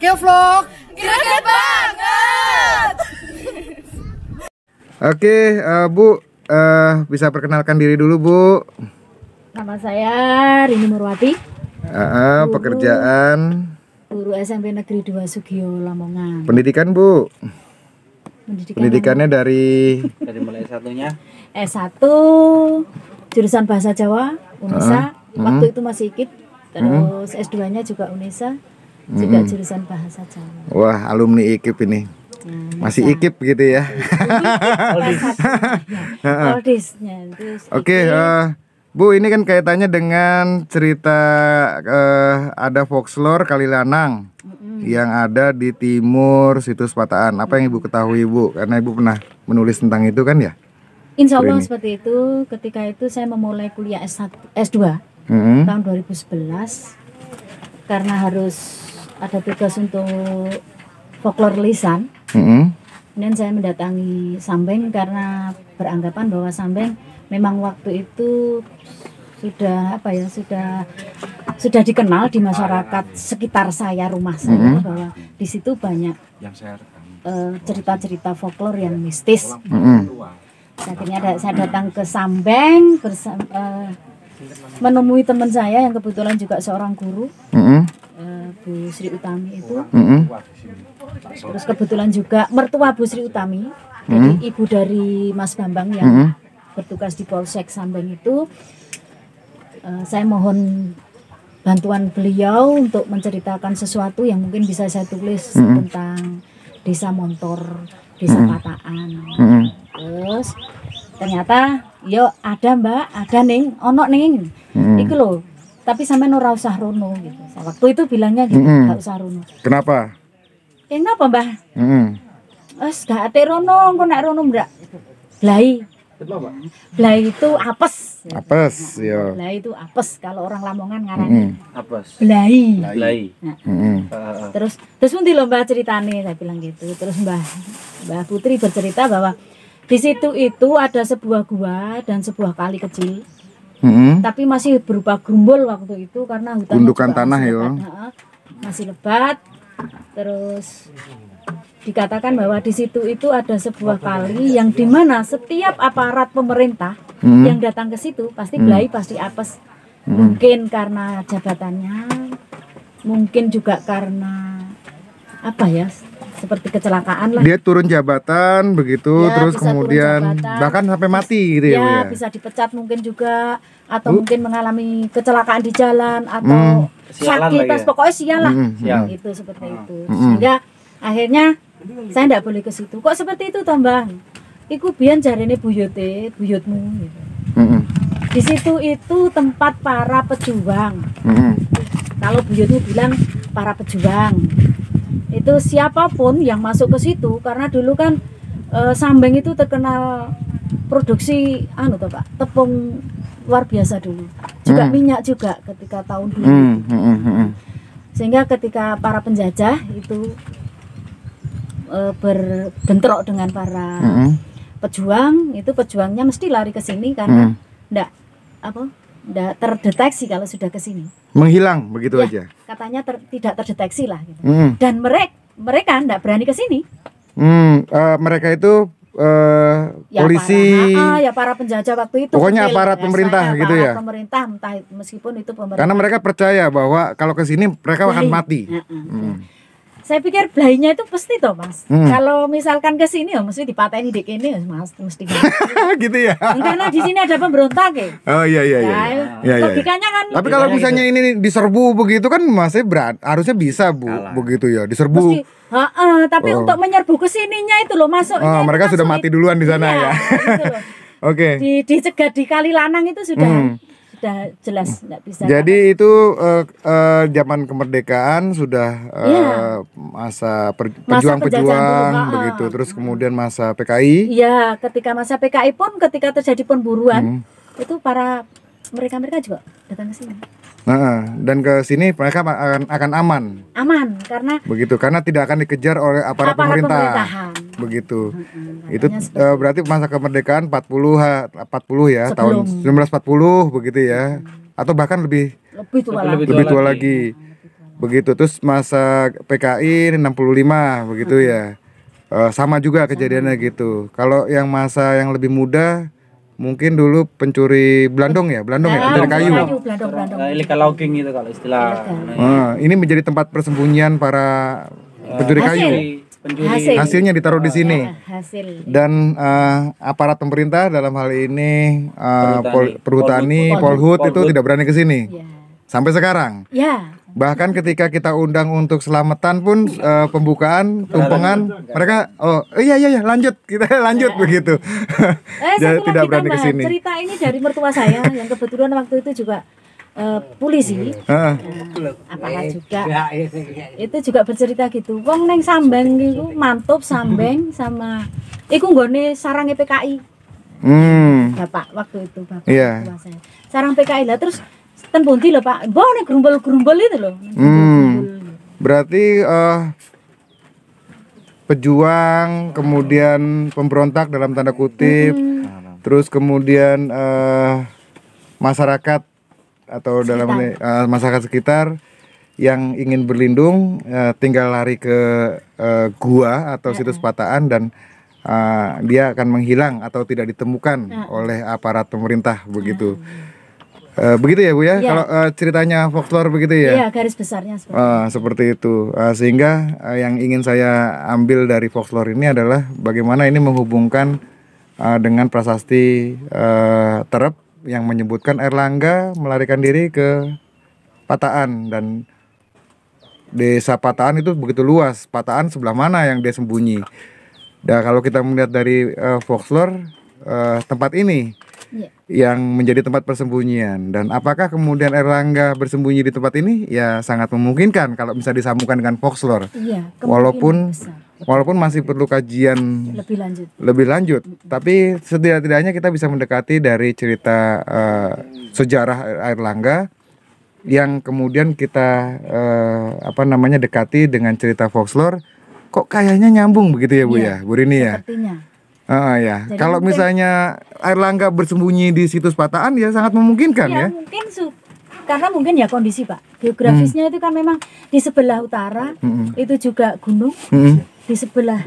Pakai vlog greget banget. Oke, uh, Bu, uh, bisa perkenalkan diri dulu, Bu. Nama saya Rini Murwati. Uh, uh, pekerjaan guru SMP Negeri 2 Sugio Lamongan. Pendidikan, Bu. Pendidikan Pendidikannya yang... dari dari mulai satunya S1 jurusan bahasa Jawa UNESA. Uh, uh. Waktu itu masih ikut. Terus uh. S2-nya juga UNESA juga mm jurusan bahasa Jawa. Wah, alumni IKIP ini. Ya, Masih ya. ikip gitu ya. Oke, uh, Bu, ini kan kaitannya dengan cerita uh, ada folklore Kalilanang mm-hmm. yang ada di timur situs Pataan. Apa yang Ibu ketahui, ibu Karena Ibu pernah menulis tentang itu kan ya? Insya Allah seperti itu. Ketika itu saya memulai kuliah S1, S2 mm-hmm. tahun 2011 karena harus ada tugas untuk folklor lisan. Mm -hmm. Dan saya mendatangi Sambeng karena beranggapan bahwa Sambeng memang waktu itu sudah apa ya sudah sudah dikenal di masyarakat sekitar saya rumah saya mm -hmm. bahwa di situ banyak cerita eh, cerita-cerita folklor yang mistis. Mm -hmm. Akhirnya ada, saya datang ke Sambeng bersama, uh, menemui teman saya yang kebetulan juga seorang guru. Mm -hmm. Eh, Bu Sri Utami itu mm -hmm. terus kebetulan juga mertua Bu Sri Utami mm -hmm. jadi ibu dari Mas Bambang yang mm -hmm. bertugas di Polsek Sambang itu uh, saya mohon bantuan beliau untuk menceritakan sesuatu yang mungkin bisa saya tulis mm -hmm. tentang desa Montor desa mm -hmm. Pataan mm -hmm. terus ternyata yo ada mbak ada neng ono neng mm -hmm. Itu loh tapi sampai ora usah rono gitu. Waktu itu bilangnya gitu, mm -hmm. usah rono. Kenapa? kenapa, ya, Mbah? Mm -hmm. Wes gak ate rono, engko nak rono mbak. Blai. Blai itu apes. Apes, ya. Blai itu apes kalau orang Lamongan ngarani. Mm -hmm. Apes. Blai. Blai. Nah. Mm -hmm. Terus terus nanti lomba Mbah ceritane saya bilang gitu. Terus Mbah Mbah Putri bercerita bahwa di situ itu ada sebuah gua dan sebuah kali kecil hmm. tapi masih berupa gerumbul waktu itu karena hutan gundukan tanah ya masih lebat terus dikatakan bahwa di situ itu ada sebuah kali yang dimana setiap aparat pemerintah hmm. yang datang ke situ pasti mm-hmm. belai hmm. pasti apes hmm. mungkin karena jabatannya mungkin juga karena apa ya seperti kecelakaan lah. Dia turun jabatan begitu, ya, terus kemudian bahkan sampai mati gitu ya. Ya, ya, bisa dipecat mungkin juga atau uh. mungkin mengalami kecelakaan di jalan atau hmm. sakit, ya. pokoknya sial lah. Hmm, hmm, hmm. Sial. Gitu seperti hmm. itu. Hmm. Sehingga akhirnya saya tidak boleh ke situ. Kok seperti itu, Tambang? Iku cari ini buyut buyutmu gitu. Hmm, hmm. Di situ itu tempat para pejuang. Hmm. Kalau buyutmu bilang para pejuang itu siapapun yang masuk ke situ karena dulu kan e, Sambeng itu terkenal produksi anu tuh Pak, tepung luar biasa dulu. Juga hmm. minyak juga ketika tahun dulu. Hmm. hmm, hmm, hmm. Sehingga ketika para penjajah itu e, berbentrok dengan para hmm. pejuang, itu pejuangnya mesti lari ke sini karena hmm. ndak apa tidak terdeteksi kalau sudah ke sini. Menghilang begitu ya, aja. Katanya ter, tidak terdeteksi lah. Gitu. Hmm. Dan mereka mereka tidak berani ke sini. Hmm, uh, mereka itu uh, ya, polisi para, ah, ya para penjajah waktu itu pokoknya kecil, aparat ya, pemerintah saya, gitu ya pemerintah entah meskipun itu pemerintah karena mereka percaya bahwa kalau ke sini mereka akan mati Ya, Hmm saya pikir belainya itu pasti toh mas hmm. kalau misalkan ke sini ya mesti dipatahin di ini ya, mas mesti gitu ya karena nah, di sini ada pemberontak ya oh iya iya iya, ya, iya, logikanya kan tapi kalau misalnya gitu. ini diserbu begitu kan masih berat harusnya bisa bu Alah. begitu ya diserbu mesti, Uh, uh, tapi oh. untuk menyerbu ke sininya itu loh masuk. Oh, mereka kan sudah mati duluan di sana iya, ya. Oke. Okay. Di dicegat di Kali Lanang itu sudah hmm sudah jelas tidak bisa. Jadi apa. itu uh, uh, zaman kemerdekaan sudah uh, ya. masa pejuang-pejuang ah, begitu, ah, terus ah. kemudian masa PKI. Iya, ketika masa PKI pun ketika terjadi pemburuan hmm. itu para mereka-mereka juga datang ke sini. Nah, dan ke sini mereka akan akan aman. Aman karena begitu karena tidak akan dikejar oleh aparat, aparat pemerintah. pemerintahan begitu. Hmm, itu uh, berarti masa kemerdekaan 40 40 ya, sebelum. tahun 1940 begitu ya. Hmm. Atau bahkan lebih lebih tua, lebih, lebih tua lagi. lagi. Begitu terus masa PKI 65 begitu hmm. ya. Uh, sama juga kejadiannya hmm. gitu. Kalau yang masa yang lebih muda mungkin dulu pencuri Blandong ya, Blandong ya, ya ah, pencuri kayu. Blandong, Blandong. Nah, itu kalau istilah. Ah, ini menjadi tempat persembunyian para eh, pencuri kayu penjuri. Hasil. Hasilnya ditaruh oh, di sini. Ya, hasil. Dan uh, aparat pemerintah dalam hal ini uh, perhutani, Polhut, itu tidak berani ke sini. Ya. Sampai sekarang. Ya. Bahkan ketika kita undang untuk selamatan pun uh, pembukaan tumpengan mereka oh iya, iya iya lanjut kita lanjut ya. begitu. Eh, Jadi tidak berani ke sini. Cerita ini dari mertua saya yang kebetulan waktu itu juga Eh, polisi apalagi juga ya, ya, ya, itu juga bercerita gitu wong neng sambeng gitu mantup sambeng sama iku nggone sarangnya PKI hmm. bapak waktu itu bapak iya. sarang PKI lah terus ten pundi Pak mbok nek gerumbel-gerumbel itu loh, hmm. berarti eh, pejuang kemudian pemberontak dalam tanda kutip hmm. terus kemudian eh, masyarakat atau sekitar. dalam uh, eh, masyarakat sekitar yang ingin berlindung uh, tinggal lari ke uh, gua atau situs pataan dan uh, dia akan menghilang atau tidak ditemukan oleh aparat pemerintah begitu. Uh, begitu ya Bu ya, ya. kalau uh, ceritanya folklore begitu ya. Iya, garis besarnya seperti, uh, seperti itu. Uh, sehingga uh, yang ingin saya ambil dari folklore ini adalah bagaimana ini menghubungkan uh, dengan prasasti uh, terep yang menyebutkan Erlangga melarikan diri ke Pataan dan desa Pataan itu begitu luas. Pataan sebelah mana yang dia sembunyi? Nah, kalau kita melihat dari uh, eh, folklore uh, tempat ini yeah. yang menjadi tempat persembunyian dan apakah kemudian Erlangga bersembunyi di tempat ini? Ya sangat memungkinkan kalau bisa disambungkan dengan folklore. Iya, yeah, Walaupun besar walaupun masih perlu kajian lebih lanjut. Lebih lanjut, mm -hmm. tapi setidak-tidaknya kita bisa mendekati dari cerita uh, sejarah Air Langga yang kemudian kita uh, apa namanya dekati dengan cerita folklore kok kayaknya nyambung begitu ya Bu ya, ya Bu Rini ya. Sepertinya. ya. Kalau misalnya Air Langga bersembunyi di situs patahan ya sangat memungkinkan ya. ya. Mungkin su karena mungkin ya kondisi Pak. Geografisnya hmm. itu kan memang di sebelah utara hmm. itu juga gunung. Hmm di sebelah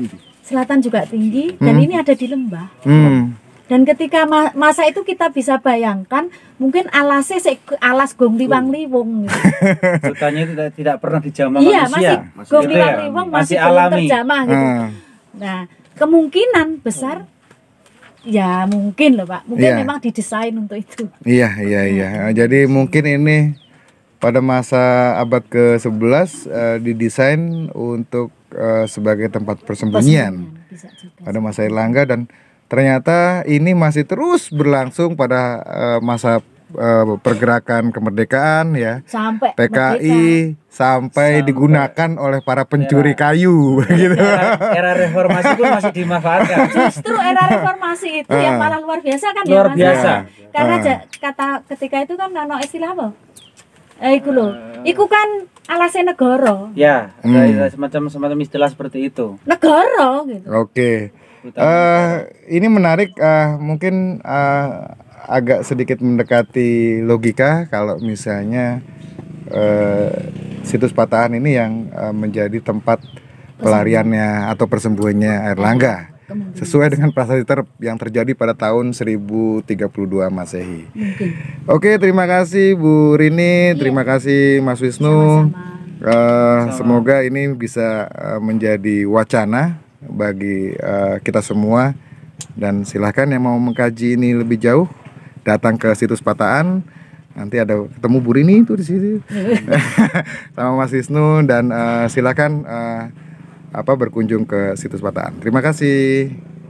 selatan juga tinggi dan hmm. ini ada di lembah. Hmm. Dan ketika ma masa itu kita bisa bayangkan mungkin alasnya se alas gong liwang liwung. Gitu. tidak tidak pernah dijamah iya, manusia. Masih, masih gong ya, liwang liwung masih, masih belum terjamah gitu. Hmm. Nah, kemungkinan besar ya mungkin loh Pak. Mungkin yeah. memang didesain untuk itu. Iya, iya, iya. Hmm. Jadi mungkin ini pada masa abad ke-11 uh, eh, didesain untuk Eh, sebagai tempat persembunyian pada masa Erlangga dan ternyata ini masih terus berlangsung pada uh, masa uh, pergerakan kemerdekaan ya sampai PKI merdeka. sampai, sampai digunakan oleh para pencuri era, kayu gitu. Era, era reformasi itu masih dimanfaatkan. Justru era reformasi itu uh, yang ah. malah luar biasa kan ya, luar ya Biasa. Ya. Karena uh. kata ketika itu kan nano istilah apa? eh, iku lho eh. iku kan alasnya negara ya hmm. semacam semacam istilah seperti itu negara gitu oke okay. Uh, eh, ini menarik uh, mungkin uh, agak sedikit mendekati logika kalau misalnya uh, situs patahan ini yang uh, menjadi tempat pelariannya atau persembuhannya Erlangga sesuai dengan prasasti ter yang terjadi pada tahun 1032 Masehi. Oke, terima kasih Bu Rini, iya. terima kasih Mas Wisnu. Sama-sama. Uh, semoga ini bisa eh, menjadi wacana bagi uh, kita semua dan silahkan yang mau mengkaji ini lebih jauh datang ke situs Pataan nanti ada ketemu Bu Rini itu di sini sama Mas Wisnu dan uh, silakan uh, apa berkunjung ke situs Bataan. Terima kasih.